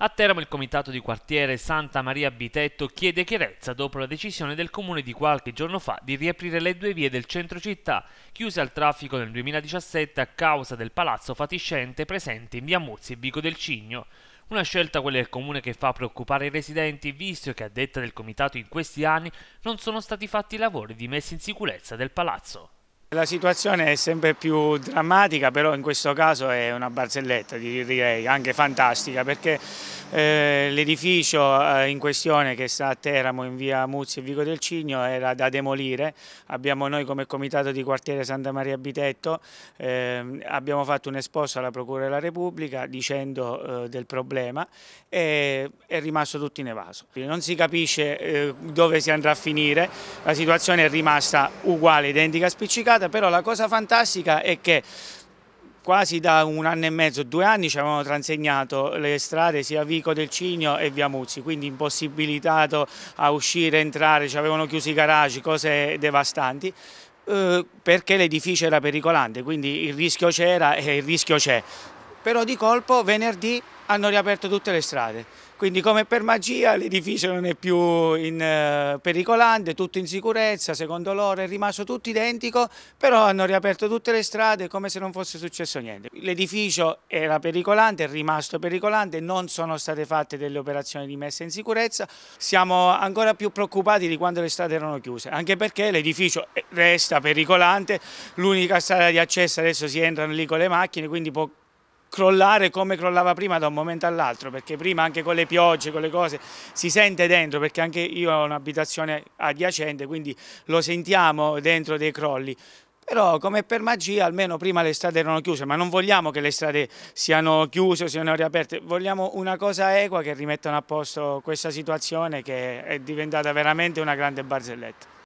A Teramo il comitato di quartiere Santa Maria Bitetto chiede chiarezza dopo la decisione del comune di qualche giorno fa di riaprire le due vie del centro città, chiuse al traffico nel 2017 a causa del palazzo fatiscente presente in via Muzzi e Vico del Cigno. Una scelta quella del comune che fa preoccupare i residenti, visto che a detta del comitato in questi anni non sono stati fatti i lavori di messa in sicurezza del palazzo. La situazione è sempre più drammatica, però in questo caso è una barzelletta, direi, anche fantastica, perché eh, l'edificio eh, in questione che sta a Teramo in via Muzzi e Vico del Cigno era da demolire, abbiamo noi come comitato di quartiere Santa Maria Bitetto eh, abbiamo fatto un esposto alla Procura della Repubblica dicendo eh, del problema e è rimasto tutto in evaso. Non si capisce dove si andrà a finire, la situazione è rimasta uguale, identica, spiccicata, però la cosa fantastica è che quasi da un anno e mezzo, due anni ci avevano transegnato le strade sia Vico del Cigno e Via Muzzi, quindi impossibilitato a uscire, entrare, ci avevano chiuso i garage, cose devastanti eh, perché l'edificio era pericolante, quindi il rischio c'era e il rischio c'è però di colpo venerdì hanno riaperto tutte le strade. Quindi come per magia l'edificio non è più in, eh, pericolante, tutto in sicurezza, secondo loro è rimasto tutto identico, però hanno riaperto tutte le strade come se non fosse successo niente. L'edificio era pericolante, è rimasto pericolante, non sono state fatte delle operazioni di messa in sicurezza, siamo ancora più preoccupati di quando le strade erano chiuse, anche perché l'edificio eh, resta pericolante, l'unica strada di accesso adesso si entrano lì con le macchine, quindi può crollare come crollava prima da un momento all'altro, perché prima anche con le piogge, con le cose, si sente dentro, perché anche io ho un'abitazione adiacente, quindi lo sentiamo dentro dei crolli. Però come per magia almeno prima le strade erano chiuse, ma non vogliamo che le strade siano chiuse o siano riaperte, vogliamo una cosa equa che rimettano a posto questa situazione che è diventata veramente una grande barzelletta.